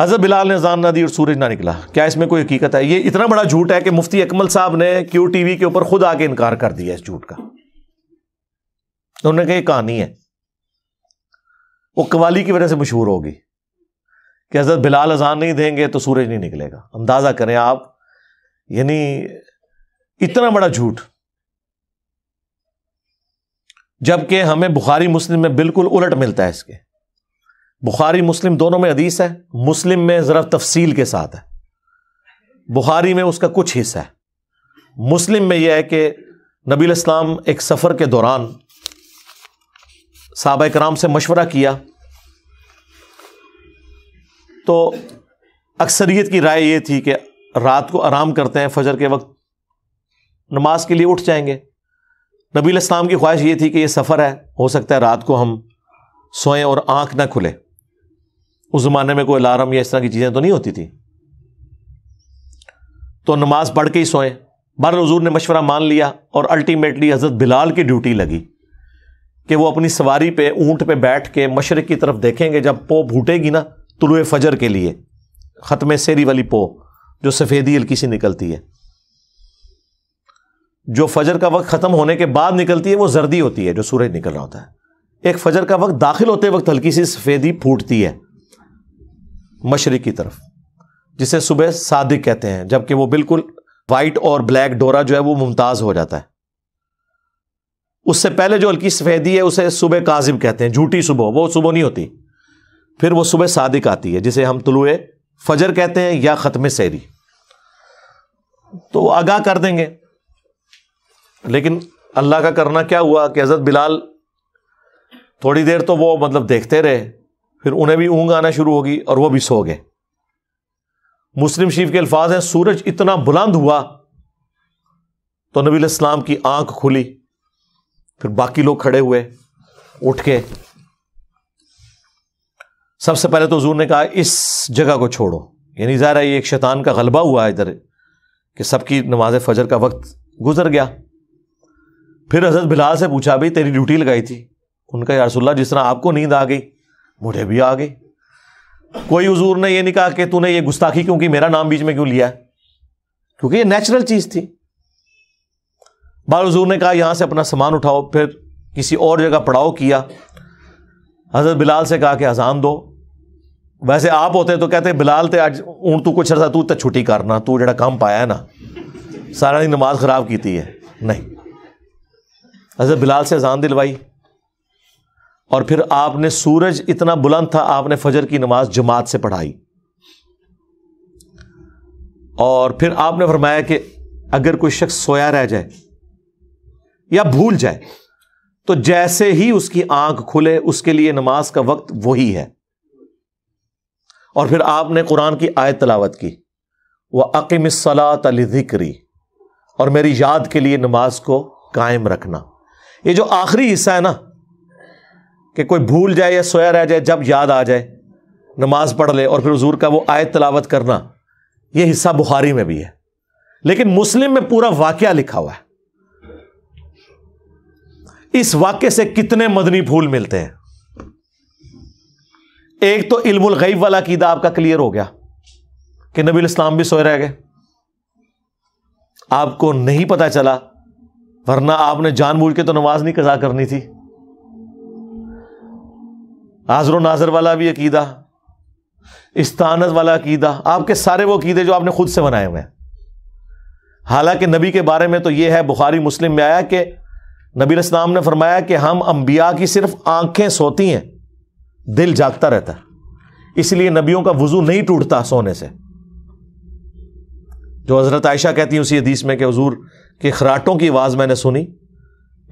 हज़रत बिलाल ने जान ना दी और सूरज ना निकला क्या इसमें कोई हकीकत है ये इतना बड़ा झूठ है कि मुफ्ती अकमल साहब ने क्यू टी वी के ऊपर खुद आके इनकार कर दिया इस झूठ का तो उन्होंने कहा कहानी है वो कवाली की वजह से मशहूर होगी कि हज़रत बिलाल अजान नहीं देंगे तो सूरज नहीं निकलेगा अंदाज़ा करें आप यानी इतना बड़ा झूठ जबकि हमें बुखारी मुस्लिम में बिल्कुल उलट मिलता है इसके बुखारी मुस्लिम दोनों में हदीस है मुस्लिम में ज़रा तफसील के साथ है बुखारी में उसका कुछ हिस्सा है मुस्लिम में यह है कि नबील इस्लाम एक सफ़र के दौरान साहब कराम से मशवरा किया तो अक्सरियत की राय यह थी कि रात को आराम करते हैं फजर के वक्त नमाज के लिए उठ जाएंगे नबील इस्लाम की ख्वाहिश ये थी कि यह सफ़र है हो सकता है रात को हम सोएं और आंख ना खुले उस ज़माने में कोई अलार्म या इस तरह की चीज़ें तो नहीं होती थी तो नमाज पढ़ के ही सोए बहर हजूर ने मशवरा मान लिया और अल्टीमेटली हज़रत बिलाल की ड्यूटी लगी कि वो अपनी सवारी पे ऊंट पे बैठ के मशरक़ की तरफ देखेंगे जब पो भूटेगी ना तुलु फजर के लिए ख़त्म सेरी वाली पो जो सफ़ेदी हल्की सी निकलती है जो फजर का वक्त ख़त्म होने के बाद निकलती है वो जर्दी होती है जो सूरज निकल रहा होता है एक फजर का वक्त दाखिल होते वक्त हल्की सी सफ़ेदी फूटती है मशरक़ की तरफ जिसे सुबह सादिक कहते हैं जबकि वो बिल्कुल वाइट और ब्लैक डोरा जो है वो मुमताज़ हो जाता है उससे पहले जो हल्की सफ़ेदी है उसे सुबह काजिब कहते हैं झूठी सुबह वो सुबह नहीं होती फिर वो सुबह सादिक आती है जिसे हम तुलुए फजर कहते हैं या ख़त्म सैरी तो आगाह कर देंगे लेकिन अल्लाह का करना क्या हुआ कि हज़रत बिलाल थोड़ी देर तो वो मतलब देखते रहे फिर उन्हें भी ऊँग आना शुरू होगी और वह भी सो गए मुस्लिम शरीफ के अल्फाज हैं सूरज इतना बुलंद हुआ तो नबी इस्लाम की आंख खुली फिर बाकी लोग खड़े हुए उठ के सबसे पहले तो हजूर ने कहा इस जगह को छोड़ो यानी ज़ाहिर है ये एक शैतान का गलबा हुआ है इधर कि सबकी नमाज फजर का वक्त गुजर गया फिर हजरत बिलाल से पूछा भाई तेरी ड्यूटी लगाई थी उनका यारसोल्ला जिस तरह आपको नींद आ गई मुझे भी आ गई कोई हजूर ने यह नहीं कहा कि तूने ये गुस्ताखी क्योंकि मेरा नाम बीच में क्यों लिया है क्योंकि ये नेचुरल चीज थी बाल हजूर ने कहा यहां से अपना सामान उठाओ फिर किसी और जगह पड़ाव किया हजरत बिलाल से कहा कि अजान दो वैसे आप होते तो कहते बिलाल ते आज ऊँट तू कुछ अर्सा तू तो छुट्टी करना तू जरा काम पाया है ना सारा दिन नमाज खराब की है नहीं हजरत बिलाल से अजान दिलवाई और फिर आपने सूरज इतना बुलंद था आपने फजर की नमाज जमात से पढ़ाई और फिर आपने फरमाया कि अगर कोई शख्स सोया रह जाए या भूल जाए तो जैसे ही उसकी आंख खुले उसके लिए नमाज का वक्त वही है और फिर आपने कुरान की आयत तलावत की वह अकीम सलात अलिक्री और मेरी याद के लिए नमाज को कायम रखना ये जो आखिरी हिस्सा है ना कि कोई भूल जाए या सोया रह जाए जब याद आ जाए नमाज पढ़ ले और फिर हजूर का वो आय तलावत करना यह हिस्सा बुखारी में भी है लेकिन मुस्लिम में पूरा वाक्य लिखा हुआ है इस वाक्य से कितने मदनी फूल मिलते हैं एक तो इल्मुल गईब वाला कीदा आपका क्लियर हो गया कि नबी इस्लाम भी सोए रह गए आपको नहीं पता चला वरना आपने जानबूझ के तो नमाज नहीं कजा करनी थी आज़र नाजर वाला भी अकीदा इस्तानत वाला अकीदा आपके सारे वो अकीदे जो आपने खुद से बनाए हुए हैं हालांकि नबी के बारे में तो ये है बुखारी मुस्लिम में आया कि नबी इस्लाम ने फरमाया कि हम अम्बिया की सिर्फ आंखें सोती हैं दिल जागता रहता है इसलिए नबियों का वजू नहीं टूटता सोने से जो हज़रत आयशा कहती हैं उसी हदीस में कि हजूर के खराटों की आवाज़ मैंने सुनी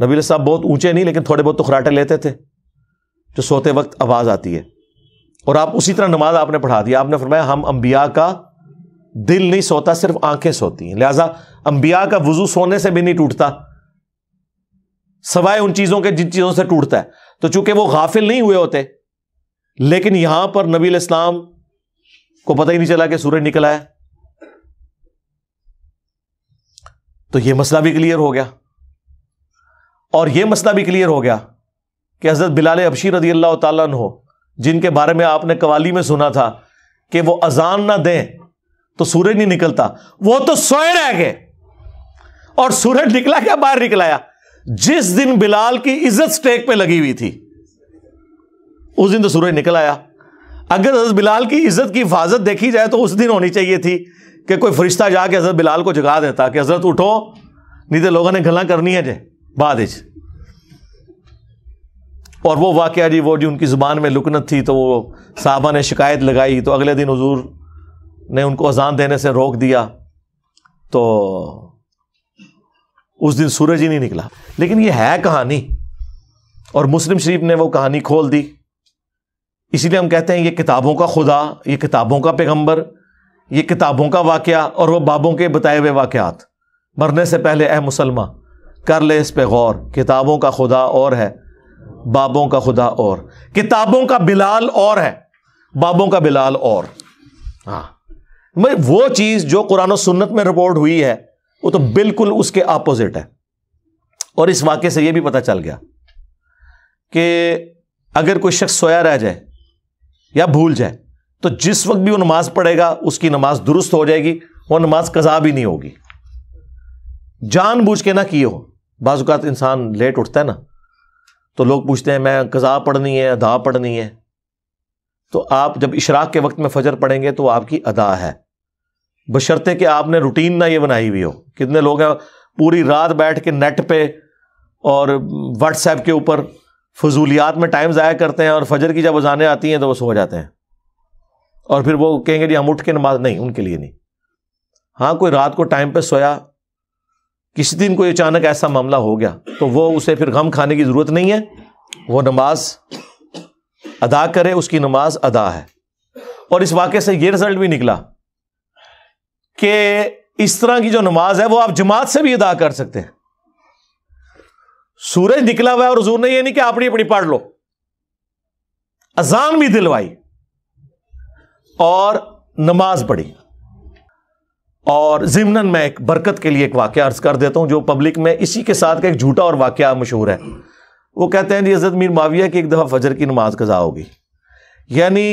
नबी साहब बहुत ऊंचे नहीं लेकिन थोड़े बहुत तो खराटे लेते थे जो सोते वक्त आवाज़ आती है और आप उसी तरह नमाज आपने पढ़ा दी आपने फरमाया हम अंबिया का दिल नहीं सोता सिर्फ आंखें सोती हैं लिहाजा अंबिया का वजू सोने से भी नहीं टूटता सवाए उन चीज़ों के जिन चीज़ों से टूटता है तो चूंकि वो गाफिल नहीं हुए होते लेकिन यहां पर नबी इस्लाम को पता ही नहीं चला कि सूर्य निकला है तो यह मसला भी क्लियर हो गया और यह मसला भी क्लियर हो गया कि हज़रत बिलाल अबशी रदी अल्लाह तन हो जिनके बारे में आपने कवाली में सुना था कि वो अजान ना दें तो सूरज नहीं निकलता वो तो सोए रह गए और सूरज निकला क्या बाहर निकलाया जिस दिन बिलाल की इज्जत स्टेक पे लगी हुई थी उस दिन तो सूरज निकल आया अगर हजरत बिलाल की इज्जत की हिफाजत देखी जाए तो उस दिन होनी चाहिए थी कि कोई फरिश्ता जाके हजरत बिलाल को जगा देता कि हजरत उठो नहीं तो लोगों ने गला करनी है जे बाद और वो वाक़ जी वो जी उनकी ज़ुबान में लुकनत थी तो वो साहबा ने शिकायत लगाई तो अगले दिन हजूर ने उनको अजान देने से रोक दिया तो उस दिन सूरज ही नहीं निकला लेकिन ये है कहानी और मुस्लिम शरीफ ने वो कहानी खोल दी इसीलिए हम कहते हैं ये किताबों का खुदा ये किताबों का पैगम्बर ये किताबों का वाक़ और वह बाबों के बताए हुए वाक़ात मरने से पहले अह मुसलमा कर ले इस पे गौर किताबों का खुदा और है बाबों का खुदा और किताबों का बिलाल और है बाबों का बिलाल और हाँ भाई वो चीज जो कुरान सुन्नत में रिपोर्ट हुई है वो तो बिल्कुल उसके अपोजिट है और इस वाक्य से ये भी पता चल गया कि अगर कोई शख्स सोया रह जाए या भूल जाए तो जिस वक्त भी वो नमाज पढ़ेगा उसकी नमाज दुरुस्त हो जाएगी और नमाज कजा भी नहीं होगी जान बूझ के ना किए हो बाजुकात इंसान लेट उठता है ना तो लोग पूछते हैं मैं कज़ा पढ़नी है अदा पढ़नी है तो आप जब इशराक के वक्त में फजर पढ़ेंगे तो आपकी अदा है बशर्ते कि आपने रूटीन ना ये बनाई हुई हो कितने लोग हैं पूरी रात बैठ के नेट पे और व्हाट्सएप के ऊपर फजूलियात में टाइम ज़ाया करते हैं और फजर की जब अजानें आती हैं तो वो सो जाते हैं और फिर वो कहेंगे जी हम उठ के नमाज नहीं उनके लिए नहीं हाँ कोई रात को टाइम पर सोया किसी दिन कोई अचानक ऐसा मामला हो गया तो वो उसे फिर गम खाने की ज़रूरत नहीं है वो नमाज अदा करे उसकी नमाज अदा है और इस वाक्य से ये रिजल्ट भी निकला कि इस तरह की जो नमाज है वो आप जमात से भी अदा कर सकते हैं सूरज निकला हुआ है और हजूर ने यह नहीं कि आपने अपनी पढ़ लो अजान भी दिलवाई और नमाज पढ़ी और ज़िमनन मैं एक बरकत के लिए एक वाक्य अर्ज़ कर देता हूँ जो पब्लिक में इसी के साथ का एक झूठा और वाक़ मशहूर है वो कहते हैं जी हज़रत मीर माविया की एक दफ़ा फजर की नमाज कज़ा होगी यानी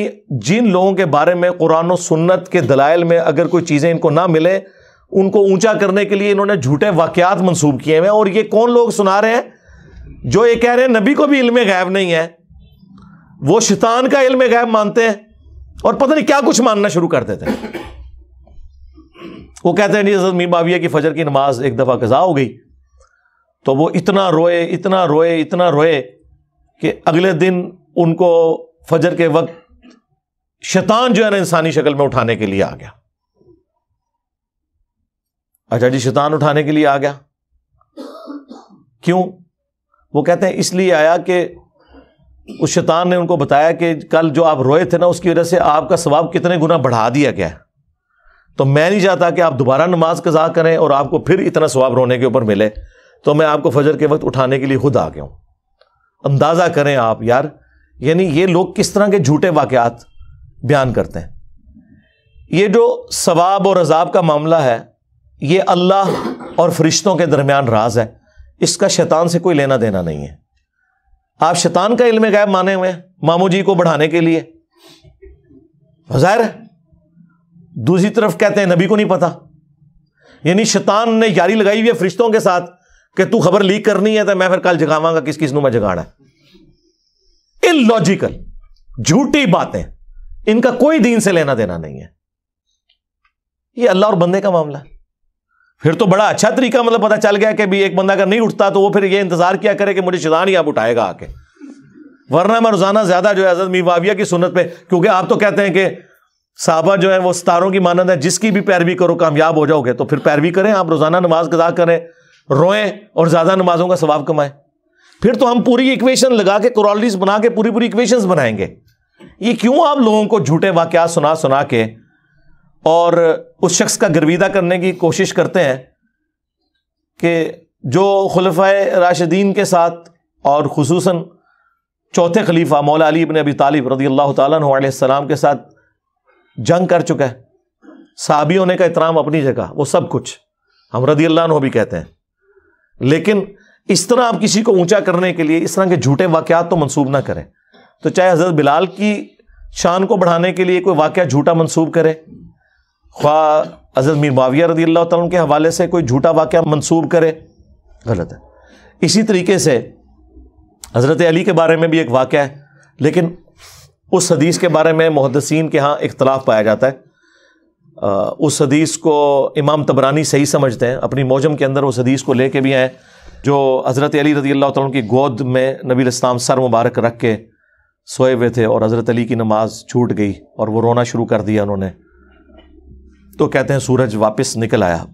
जिन लोगों के बारे में कुरान और सुन्नत के दलाइल में अगर कोई चीज़ें इनको ना मिले उनको ऊंचा करने के लिए इन्होंने झूठे वाक़ात मंसूब किए हैं और ये कौन लोग सुना रहे हैं जो ये कह रहे हैं नबी को भी इल्म गैब नहीं है वो शैतान का इल्म गैब मानते हैं और पता नहीं क्या कुछ मानना शुरू कर देते हैं वो कहते हैं जी हजरत मीर माविया की फ़जर की नमाज एक दफ़ा कज़ा हो गई तो वो इतना रोए इतना रोए इतना रोए कि अगले दिन उनको फजर के वक्त शैतान जो है ना इंसानी शक्ल में उठाने के लिए आ गया अच्छा जी शैतान उठाने के लिए आ गया क्यों वो कहते हैं इसलिए आया कि उस शैतान ने उनको बताया कि कल जो आप रोए थे ना उसकी वजह से आपका स्वभाव कितने गुना बढ़ा दिया गया है तो मैं नहीं चाहता कि आप दोबारा नमाज कज़ा करें और आपको फिर इतना स्वाब रोने के ऊपर मिले तो मैं आपको फजर के वक्त उठाने के लिए खुद आ गया हूं अंदाज़ा करें आप यार यानी ये लोग किस तरह के झूठे वाक़ात बयान करते हैं ये जो सवाब और अजाब का मामला है ये अल्लाह और फरिश्तों के दरमियान राज है इसका शैतान से कोई लेना देना नहीं है आप शैतान का इल्म गायब माने हुए हैं मामू जी को बढ़ाने के लिए जाहिर है दूसरी तरफ कहते हैं नबी को नहीं पता यानी शैतान ने यारी लगाई हुई है फरिश्तों के साथ कि तू खबर लीक करनी है तो मैं फिर कल जगावांगा किस किस नुमा जगाना है इलॉजिकल झूठी बातें इनका कोई दीन से लेना देना नहीं है ये अल्लाह और बंदे का मामला है फिर तो बड़ा अच्छा तरीका मतलब पता चल गया कि एक बंदा अगर नहीं उठता तो वो फिर ये इंतजार किया करे कि मुझे शैतान ही आप उठाएगा आके वरना मैं रोजाना ज्यादा जो है हजरत मीवाविया की सुनत पे क्योंकि आप तो कहते हैं कि साहबा जो है वो सितारों की मानंद है जिसकी भी पैरवी करो कामयाब हो जाओगे तो फिर पैरवी करें आप रोजाना नमाज कदा करें रोएं और ज्यादा नमाजों का सवाब कमाएं फिर तो हम पूरी इक्वेशन लगा के क्रॉलिस बना के पूरी पूरी इक्वेशन बनाएंगे ये क्यों आप लोगों को झूठे वाकया सुना सुना के और उस शख्स का गर्विदा करने की कोशिश करते हैं कि जो खलफा राशिदीन के साथ और खसूस चौथे खलीफा मौला अली इबन अबी तालिब रदी अल्लाह तसलाम के साथ जंग कर चुका है साबी होने का इतराम अपनी जगह वो सब कुछ हम रदी अल्लाह भी कहते हैं लेकिन इस तरह आप किसी को ऊंचा करने के लिए इस तरह के झूठे वाकयात तो मनसूब ना करें तो चाहे हज़रत बिलाल की शान को बढ़ाने के लिए कोई वाक्य झूठा मनसूब करे ख्वा हज़रत मीर माविया रदी अल्लाह तुम के हवाले से कोई झूठा वाक़ मनसूब करे गलत है इसी तरीके से हज़रत अली के बारे में भी एक वाक़ है लेकिन उस हदीस के बारे में मुहदसिन के यहाँ इख्तलाफ पाया जाता है आ, उस हदीस को इमाम तबरानी सही समझते हैं अपनी मौजम के अंदर उस हदीस को लेके भी आए जो हज़रत अली रजी अल्लाह तुम की गोद में नबी इस्लाम सर मुबारक रख के सोए हुए थे और हज़रत अली की नमाज छूट गई और वह रोना शुरू कर दिया उन्होंने तो कहते हैं सूरज वापस निकल आया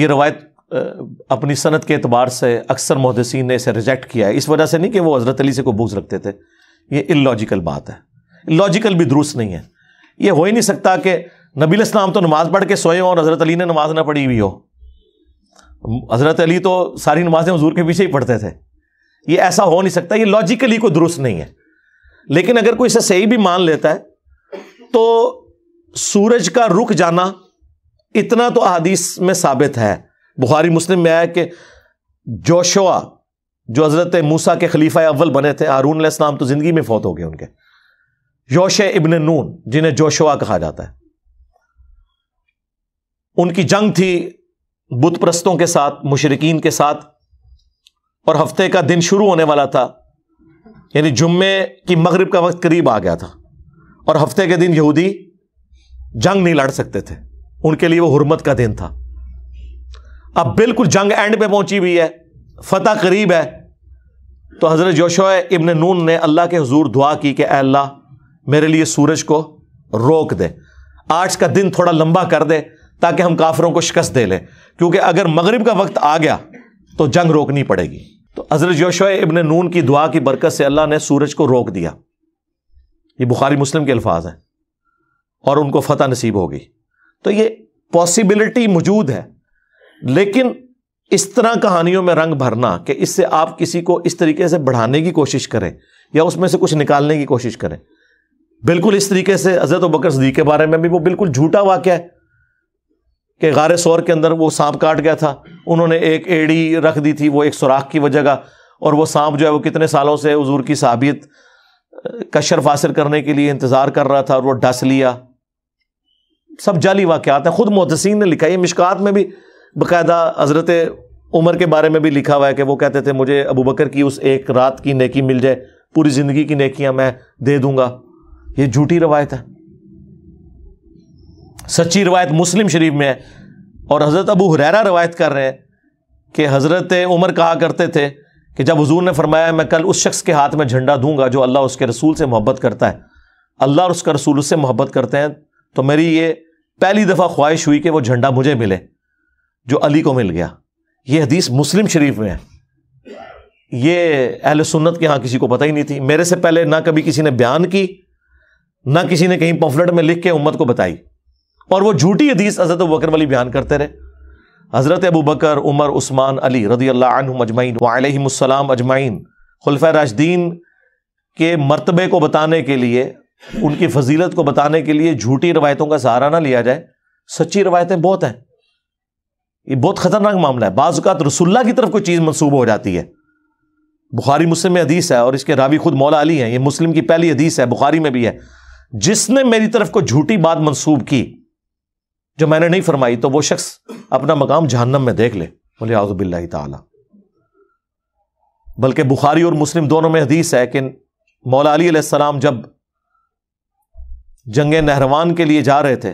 ये रवायत अपनी सनत के अतबार से अक्सर मुहदसिन ने इसे रिजेक्ट किया है इस वजह से नहीं कि वो हज़रत अली से कोई बूझ रखते थे ये इलॉजिकल बात है लॉजिकल भी दुरुस्त नहीं है ये हो ही नहीं सकता कि नबील इस्लाम तो नमाज पढ़ के सोए और हज़रत अली ने नमाज ना पढ़ी हुई हो हज़रत अली तो सारी नमाजें हजूर के पीछे ही पढ़ते थे ये ऐसा हो नहीं सकता ये लॉजिकली कोई दुरुस्त नहीं है लेकिन अगर कोई इसे सही भी मान लेता है तो सूरज का रुक जाना इतना तो अदीस में साबित है बुखारी मुस्लिम में आया कि जोशुआ जो हज़रत मूसा के खलीफा अव्वल बने थे हारून इस्लाम तो ज़िंदगी में फ़ौत हो गए उनके योश इबन नून जिन्हें जोशवा कहा जाता है उनकी जंग थी बुतप्रस्तों के साथ मुशरकिन के साथ और हफ्ते का दिन शुरू होने वाला था यानी जुम्मे की मगरब का वक्त करीब आ गया था और हफ्ते के दिन यहूदी जंग नहीं लड़ सकते थे उनके लिए वो हरमत का दिन था अब बिल्कुल जंग एंड पे पहुंची हुई है फतह करीब है तो हज़रत जोश इबन नून ने अल्लाह के हजूर दुआ की कि अल्लाह मेरे लिए सूरज को रोक दे आज का दिन थोड़ा लंबा कर दे ताकि हम काफरों को शिकस्त दे लें क्योंकि अगर मगरब का वक्त आ गया तो जंग रोकनी पड़ेगी तो हज़रत जोश इबन नून की दुआ की बरकत से अल्लाह ने सूरज को रोक दिया ये बुखारी मुस्लिम के अल्फाज हैं और उनको फतेह नसीब होगी तो ये पॉसिबिलिटी मौजूद है लेकिन इस तरह कहानियों में रंग भरना कि इससे आप किसी को इस तरीके से बढ़ाने की कोशिश करें या उसमें से कुछ निकालने की कोशिश करें बिल्कुल इस तरीके से हजरत बकर सदीक के बारे में भी वो बिल्कुल झूठा वाक्य है कि गार सौर के अंदर वो सांप काट गया था उन्होंने एक एड़ी रख दी थी वो एक सुराख की वजह का और वो सांप जो है वो कितने सालों से हजूर की साबित का शर्फ हासिल करने के लिए इंतज़ार कर रहा था और वो डस लिया सब जाली वाक़ात हैं ख़ुद मुहतसिन ने लिखा ये मिशकात में भी बाकायदा हज़रत उमर के बारे में भी लिखा हुआ है कि वो कहते थे मुझे अबू बकर की उस एक रात की नेकी मिल जाए पूरी ज़िंदगी की नेकियां मैं दे दूंगा ये झूठी रवायत है सच्ची रवायत मुस्लिम शरीफ में है और हज़रत अबू हुरैरा रवायत कर रहे हैं कि हज़रत उमर कहा करते थे कि जब हजूर ने फरमाया मैं कल उस शख्स के हाथ में झंडा दूंगा जो अल्लाह उसके रसूल से मोहब्बत करता है अल्लाह और उसका रसूल उससे मोहब्बत करते हैं तो मेरी ये पहली दफ़ा ख्वाहिश हुई कि वो झंडा मुझे मिले जो अली को मिल गया ये हदीस मुस्लिम शरीफ में है ये अहल सुन्नत के यहाँ किसी को पता ही नहीं थी मेरे से पहले ना कभी किसी ने बयान की ना किसी ने कहीं पम्फलेट में लिख के उम्मत को बताई और वो झूठी हदीस हज़रत बकर वाली बयान करते रहे हज़रत अबू बकर उमर उस्मान अली रदी अल्लाह अजमाइन वालसम अजमाइन खुलफ़ राजदीन के मरतबे को बताने के लिए उनकी फजीलत को बताने के लिए झूठी रवायतों का सहारा ना लिया जाए सच्ची रवायतें बहुत हैं ये बहुत खतरनाक मामला है बाज रसुल्ला की तरफ कोई चीज़ मनसूब हो जाती है बुखारी मुस्लिम में हदीस है और इसके रावी खुद मौला अली है यह मुस्लिम की पहली हदीस है बुखारी में भी है जिसने मेरी तरफ को झूठी बात मनसूब की जो मैंने नहीं फरमाई तो वो शख्स अपना मकाम जहन्नम में देख ले बोले आजबिल्ला तल्कि बुखारी और मुस्लिम दोनों में हदीस है कि मौला अली जब जंग नहरवान के लिए जा रहे थे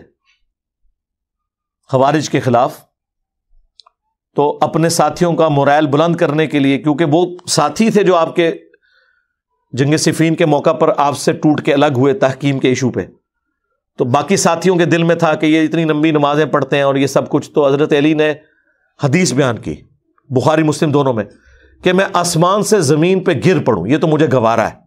खबारिज के खिलाफ तो अपने साथियों का मोरल बुलंद करने के लिए क्योंकि वो साथी थे जो आपके जंग सिफीन के मौका पर आपसे टूट के अलग हुए तहकीम के इशू पे तो बाकी साथियों के दिल में था कि ये इतनी लंबी नमाजें पढ़ते हैं और ये सब कुछ तो हज़रत अली ने हदीस बयान की बुखारी मुस्लिम दोनों में कि मैं आसमान से ज़मीन पे गिर पड़ूं ये तो मुझे गवारा है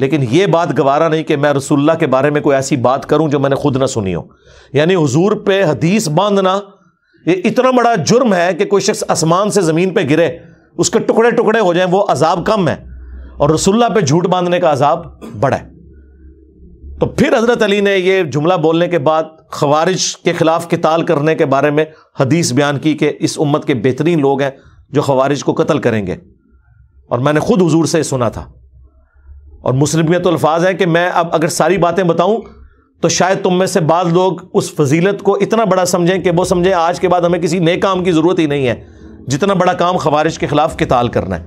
लेकिन ये बात गवारा नहीं कि मैं रसुल्ला के बारे में कोई ऐसी बात करूं जो मैंने खुद ना सुनी हो यानी हजूर पे हदीस बांधना ये इतना बड़ा जुर्म है कि कोई शख्स आसमान से ज़मीन पर गिरे उसके टुकड़े टुकड़े हो जाए वो अजाब कम है और रसुल्ला पे झूठ बांधने का अजाब बड़ा है तो फिर हज़रत अली ने यह जुमला बोलने के बाद खवारिज के ख़िलाफ़ किताल करने के बारे में हदीस बयान की कि इस उम्मत के बेहतरीन लोग हैं जो खबारिज को कतल करेंगे और मैंने खुद हजूर से सुना था और मुस्लिम में तो अल्फाज हैं कि मैं अब अगर सारी बातें बताऊं तो शायद तुम में से बाद लोग उस फजीलत को इतना बड़ा समझें कि वो समझें आज के बाद हमें किसी नए काम की ज़रूरत ही नहीं है जितना बड़ा काम खबारिश के ख़िलाफ़ किताल करना है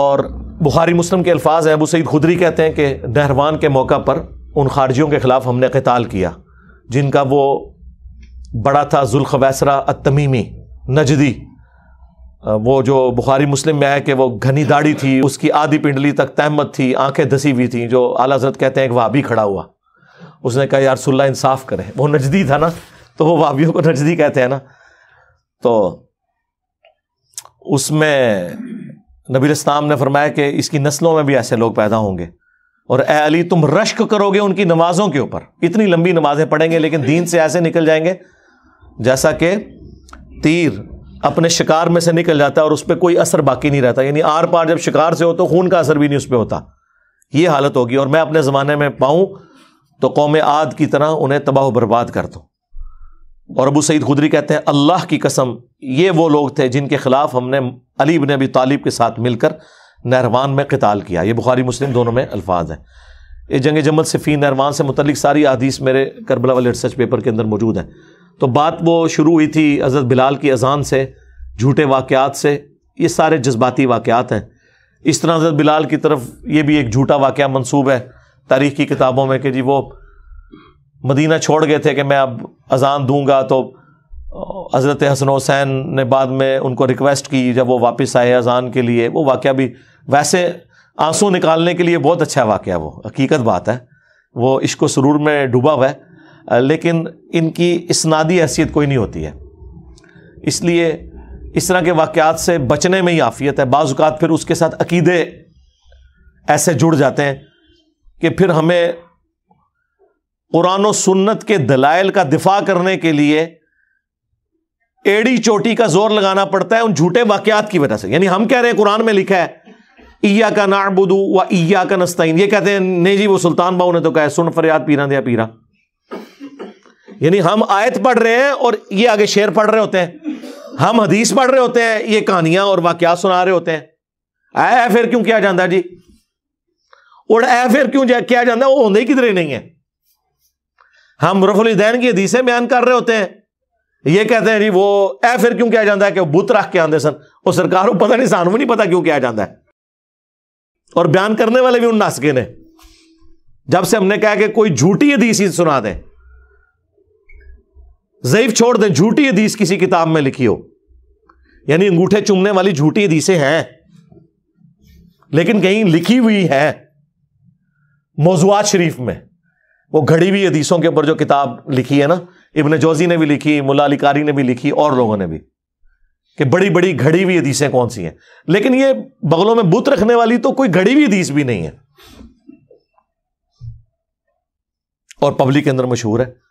और बुखारी मुस्लिम के अल्फाज हैं अबू सईद खुदरी कहते हैं कि नहरवान के मौका पर उन खारजियों के ख़िलाफ़ हमने कताल किया जिनका वो बड़ा था जुल्खवैसरा तमीमी नजदी वो जो बुखारी मुस्लिम में है कि वो घनी दाढ़ी थी उसकी आधी पिंडली तक तहमत थी आंखें धसी हुई थी जो आला हजरत कहते हैं कि भी खड़ा हुआ उसने कहा यार सुल्ला इंसाफ करे वो नजदी था ना तो वो वाबियों को नजदी कहते हैं ना तो उसमें नबी इस्लाम ने फरमाया कि इसकी नस्लों में भी ऐसे लोग पैदा होंगे और ए अली तुम रश्क करोगे उनकी नमाजों के ऊपर इतनी लंबी नमाजें पढ़ेंगे लेकिन दीन से ऐसे निकल जाएंगे जैसा कि तीर अपने शिकार में से निकल जाता है और उस पर कोई असर बाकी नहीं रहता यानी आर पार जब शिकार से हो तो खून का असर भी नहीं उस पर होता ये हालत होगी और मैं अपने ज़माने में पाऊँ तो कौम आद की तरह उन्हें तबाह बर्बाद कर दूँ और अबू सईद खुदरी कहते हैं अल्लाह की कसम ये वो लोग थे जिनके खिलाफ हमने अलीब ने अभी तालिब के साथ मिलकर नहरवान में कताल किया ये बुखारी मुस्लिम दोनों में अल्फाज हैं ये जंग जमत सिफ़ी नहरवान से मुतलिक सारी अदीस मेरे करबला वाले रिसर्च पेपर के अंदर मौजूद हैं तो बात वो शुरू हुई थी हज़रत बिलाल की अजान से झूठे वाक़ात से ये सारे जज्बाती वाक़ात हैं इस तरह हज़रत बिलाल की तरफ ये भी एक झूठा वाक़ मनसूब है तारीख़ की किताबों में कि जी वो मदीना छोड़ गए थे कि मैं अब अजान दूंगा तो हज़रत हसन हुसैन ने बाद में उनको रिक्वेस्ट की जब वो वापस आए अजान के लिए वो वाक़ भी वैसे आंसू निकालने के लिए बहुत अच्छा वाक़ वो हकीकत बात है वो इश्को सुरूर में डूबा हुआ है लेकिन इनकी इसनादी हैसियत कोई नहीं होती है इसलिए इस तरह के वाक़ात से बचने में ही आफियत है बाज़ात फिर उसके साथ अकीदे ऐसे जुड़ जाते हैं कि फिर हमें कुरान सुन्नत के दलाइल का दिफा करने के लिए एड़ी चोटी का जोर लगाना पड़ता है उन झूठे वाक़ात की वजह से यानी हम कह रहे हैं कुरान में लिखा है ईया का नाबुदू व ईया का नस्तीन ये कहते हैं नहीं जी वो सुल्तान बाबू ने तो कहा सुन फरियाद पीरा दिया पीरा यानी हम आयत पढ़ रहे हैं और ये आगे शेर पढ़ रहे होते हैं हम हदीस पढ़ रहे होते हैं ये कहानियां और वाक्यात सुना रहे होते हैं ऐ फिर क्यों किया जाता जी और ऐ फिर क्यों किया जाता है वो होंगे किधरे नहीं है हम रफुलदैन की हदीसें बयान कर रहे होते हैं ये कहते हैं जी वो ऐ फिर क्यों किया जाता है कि बुत रख के आते सन और सरकार को पता नहीं सानू नहीं पता क्यों किया जाता है और बयान करने वाले भी उन नस गए ने जब से हमने कहा कि कोई झूठी हदीस ही सुना दें जयीफ छोड़ दें झूठी हदीस किसी किताब में लिखी हो यानी अंगूठे चुमने वाली झूठी हदीसें हैं लेकिन कहीं लिखी हुई है मौजूद शरीफ में वो घड़ी हुई हदीसों के ऊपर जो किताब लिखी है ना इबन जोजी ने भी लिखी मुला अलीकारी ने भी लिखी और लोगों ने भी कि बड़ी बड़ी घड़ी हुई हदीसें कौन सी हैं लेकिन ये बगलों में बुत रखने वाली तो कोई घड़ी हुई हदीस भी नहीं है और पब्लिक के अंदर मशहूर है